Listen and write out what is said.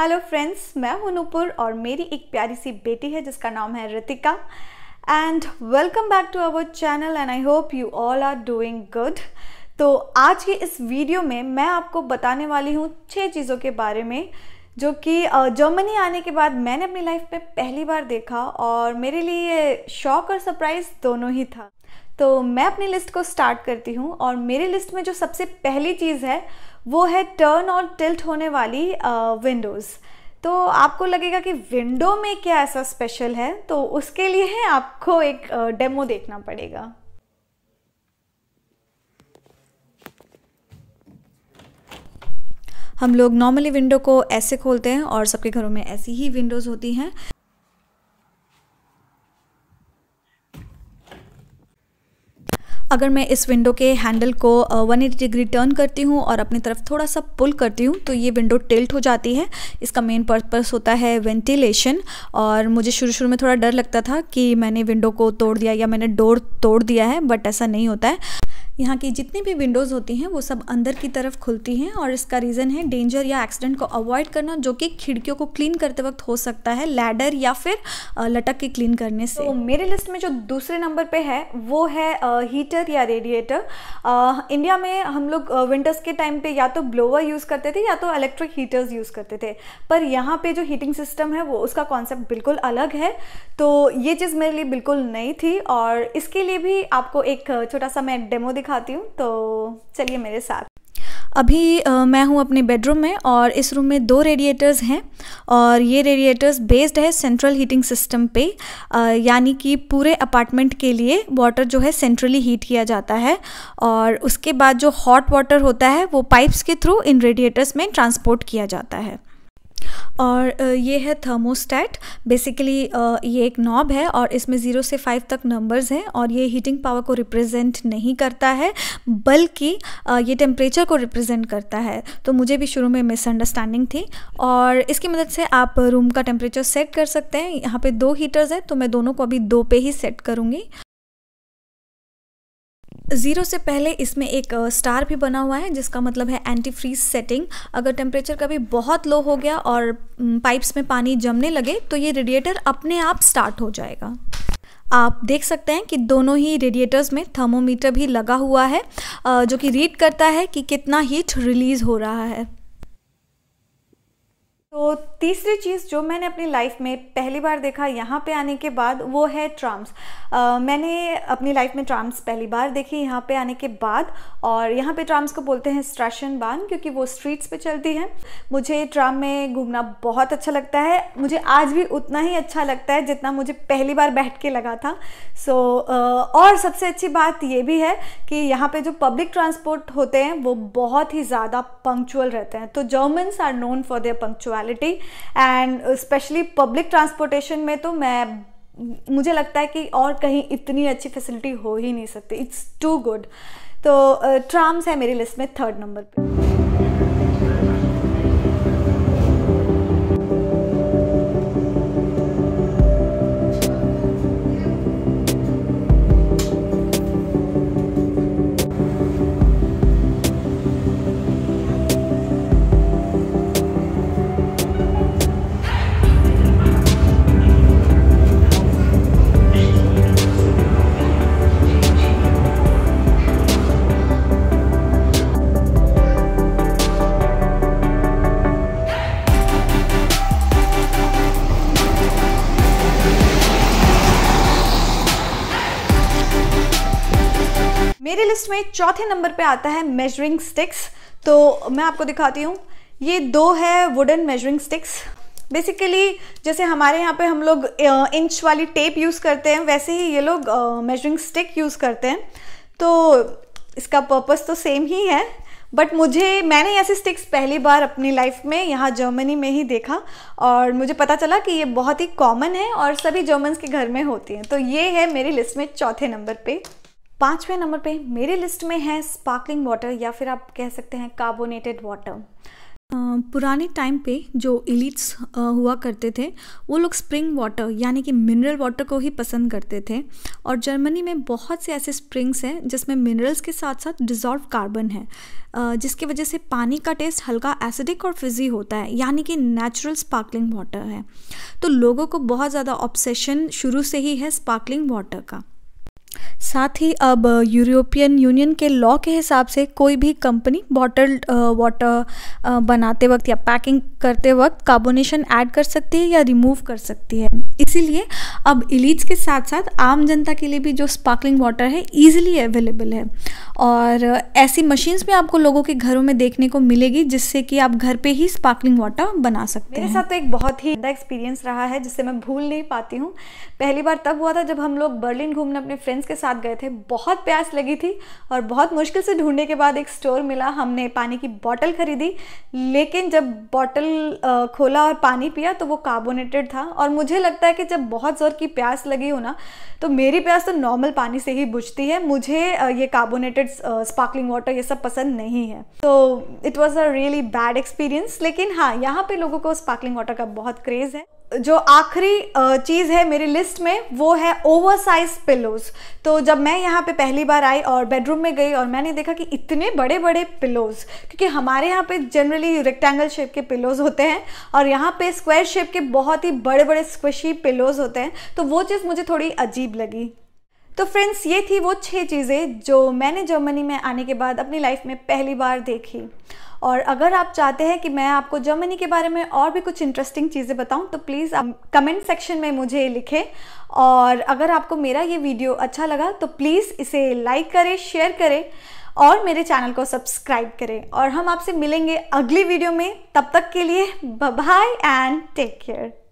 hello friends मैं हूं नूपुर और मेरी एक प्यारी सी बेटी है जिसका नाम है Ritika and welcome back to our channel and I hope you all are doing good तो आज की इस वीडियो में मैं आपको बताने वाली हूँ छः चीज़ों के बारे में जो कि जर्मनी आने के बाद मैंने अपनी लाइफ में पहली बार देखा और मेरे लिए शॉक और सरप्राइज़ दोनों ही था तो मैं अपनी लिस्ट को स्टार्ट करती हूँ और मेरी लिस्ट में जो सबसे पहली चीज़ है वो है टर्न और टिल्ट होने वाली विंडोज़ तो आपको लगेगा कि विंडो में क्या ऐसा स्पेशल है तो उसके लिए आपको एक डेमो देखना पड़ेगा हम लोग नॉर्मली विंडो को ऐसे खोलते हैं और सबके घरों में ऐसी ही विंडोज़ होती हैं अगर मैं इस विंडो के हैंडल को 180 डिग्री टर्न करती हूँ और अपनी तरफ थोड़ा सा पुल करती हूँ तो ये विंडो टिल्ट हो जाती है इसका मेन पर्पस होता है वेंटिलेशन और मुझे शुरू शुरू में थोड़ा डर लगता था कि मैंने विंडो को तोड़ दिया या मैंने डोर तोड़ दिया है बट ऐसा नहीं होता है यहाँ की जितनी भी विंडोज़ होती हैं वो सब अंदर की तरफ खुलती हैं और इसका रीज़न है डेंजर या एक्सीडेंट को अवॉइड करना जो कि खिड़कियों को क्लीन करते वक्त हो सकता है लैडर या फिर लटक के क्लीन करने से तो मेरे लिस्ट में जो दूसरे नंबर पे है वो है हीटर या रेडिएटर इंडिया में हम लोग विंटर्स के टाइम पे या तो ब्लोअर यूज़ करते थे या तो इलेक्ट्रिक हीटर्स यूज़ करते थे पर यहाँ पे जो हीटिंग सिस्टम है वो उसका कॉन्सेप्ट बिल्कुल अलग है तो ये चीज़ मेरे लिए बिल्कुल नई थी और इसके लिए भी आपको एक छोटा सा मैं डेमो दिख दिखाती हूँ तो चलिए मेरे साथ अभी आ, मैं हूँ अपने बेडरूम में और इस रूम में दो रेडिएटर्स हैं और ये रेडिएटर्स बेस्ड है सेंट्रल हीटिंग सिस्टम पे यानी कि पूरे अपार्टमेंट के लिए वाटर जो है सेंट्रली हीट किया जाता है और उसके बाद जो हॉट वाटर होता है वो पाइप्स के थ्रू इन रेडिएटर्स में ट्रांसपोर्ट किया जाता है और ये है थर्मोस्टैट बेसिकली ये एक नॉब है और इसमें ज़ीरो से फाइव तक नंबर्स हैं और ये हीटिंग पावर को रिप्रेजेंट नहीं करता है बल्कि ये टेम्परेचर को रिप्रेजेंट करता है तो मुझे भी शुरू में मिसअंडरस्टैंडिंग थी और इसकी मदद से आप रूम का टेम्परेचर सेट कर सकते हैं यहाँ पे दो हीटर्स हैं तो मैं दोनों को अभी दो पे ही सेट करूँगी ज़ीरो से पहले इसमें एक स्टार भी बना हुआ है जिसका मतलब है एंटी फ्रीज सेटिंग अगर टेम्परेचर कभी बहुत लो हो गया और पाइप्स में पानी जमने लगे तो ये रेडिएटर अपने आप स्टार्ट हो जाएगा आप देख सकते हैं कि दोनों ही रेडिएटर्स में थर्मोमीटर भी लगा हुआ है जो कि रीड करता है कि कितना हीट रिलीज़ हो रहा है तो तीसरी चीज़ जो मैंने अपनी लाइफ में पहली बार देखा यहाँ पे आने के बाद वो है ट्राम्स uh, मैंने अपनी लाइफ में ट्राम्स पहली बार देखी यहाँ पे आने के बाद और यहाँ पे ट्राम्स को बोलते हैं स्ट्रेशन बान क्योंकि वो स्ट्रीट्स पे चलती हैं मुझे ट्राम में घूमना बहुत अच्छा लगता है मुझे आज भी उतना ही अच्छा लगता है जितना मुझे पहली बार बैठ के लगा था सो so, uh, और सबसे अच्छी बात ये भी है कि यहाँ पे जो पब्लिक ट्रांसपोर्ट होते हैं वो बहुत ही ज़्यादा पंक्चुअल रहते हैं तो Germans are known for their punctuality and specially public transportation में तो मैं मुझे लगता है कि और कहीं इतनी अच्छी फैसिलिटी हो ही नहीं सकती इट्स टू गुड तो ट्राम्स है मेरी लिस्ट में थर्ड नंबर पर मेरी लिस्ट में चौथे नंबर पे आता है मेजरिंग स्टिक्स तो मैं आपको दिखाती हूँ ये दो है वुडन मेजरिंग स्टिक्स बेसिकली जैसे हमारे यहाँ पे हम लोग इंच वाली टेप यूज़ करते हैं वैसे ही ये लोग मेजरिंग स्टिक यूज़ करते हैं तो इसका पर्पस तो सेम ही है बट मुझे मैंने ऐसे स्टिक्स पहली बार अपनी लाइफ में यहाँ जर्मनी में ही देखा और मुझे पता चला कि ये बहुत ही कॉमन है और सभी जर्मन्स के घर में होती हैं तो ये है मेरी लिस्ट में चौथे नंबर पर पाँचवें नंबर पे मेरी लिस्ट में है स्पार्कलिंग वाटर या फिर आप कह सकते हैं कार्बोनेटेड वाटर पुराने टाइम पे जो इलीट्स हुआ करते थे वो लोग स्प्रिंग वाटर यानी कि मिनरल वाटर को ही पसंद करते थे और जर्मनी में बहुत से ऐसे स्प्रिंग्स हैं जिसमें मिनरल्स के साथ साथ डिजॉल्व कार्बन है जिसकी वजह से पानी का टेस्ट हल्का एसिडिक और फिजी होता है यानी कि नेचुरल स्पार्कलिंग वाटर है तो लोगों को बहुत ज़्यादा ऑब्सेशन शुरू से ही है स्पार्कलिंग वाटर का साथ ही अब यूरोपियन यूनियन के लॉ के हिसाब से कोई भी कंपनी बॉटल्ड वाटर बनाते वक्त या पैकिंग करते वक्त कार्बोनेशन ऐड कर सकती है या रिमूव कर सकती है इसीलिए अब इलीज के साथ साथ आम जनता के लिए भी जो स्पार्कलिंग वाटर है ईजिली अवेलेबल है और ऐसी मशीन्स भी आपको लोगों के घरों में देखने को मिलेगी जिससे कि आप घर पे ही स्पार्कलिंग वाटर बना सकते हैं साथ तो एक बहुत ही एक्सपीरियंस रहा है जिसे मैं भूल नहीं पाती हूँ पहली बार तब हुआ था जब हम लोग बर्लिन घूमने अपने फ्रेंड्स के साथ साथ गए थे बहुत प्यास लगी थी और बहुत मुश्किल से ढूंढने के बाद एक स्टोर मिला हमने पानी की बॉटल खरीदी लेकिन जब बॉटल खोला और पानी पिया तो वो कार्बोनेटेड था और मुझे लगता है कि जब बहुत ज़ोर की प्यास लगी हो ना तो मेरी प्यास तो नॉर्मल पानी से ही बुझती है मुझे ये कार्बोनेटेड स्पार्कलिंग वाटर ये सब पसंद नहीं है तो it was a really bad experience लेकिन हाँ यहाँ पे लोगों को स्पार्कलिंग वाटर का बहुत क्रेज़ है जो आखिरी चीज़ है मेरी लिस्ट में वो है ओवर साइज पिलोज़ तो जब मैं यहाँ पे पहली बार आई और बेडरूम में गई और मैंने देखा कि इतने बड़े बड़े पिलोज़ क्योंकि हमारे यहाँ पे जनरली रेक्टेंगल शेप के पिलोज़ होते हैं और यहाँ पे स्क्वायर शेप के बहुत ही बड़े बड़े स्क्वेशी पिलोज़ होते हैं तो वो चीज़ मुझे थोड़ी अजीब लगी तो फ्रेंड्स ये थी वो छः चीज़ें जो मैंने जर्मनी में आने के बाद अपनी लाइफ में पहली बार देखी और अगर आप चाहते हैं कि मैं आपको जर्मनी के बारे में और भी कुछ इंटरेस्टिंग चीज़ें बताऊं तो प्लीज़ आप कमेंट सेक्शन में मुझे लिखें और अगर आपको मेरा ये वीडियो अच्छा लगा तो प्लीज़ इसे लाइक करें शेयर करें और मेरे चैनल को सब्सक्राइब करें और हम आपसे मिलेंगे अगली वीडियो में तब तक के लिए बाय एंड टेक केयर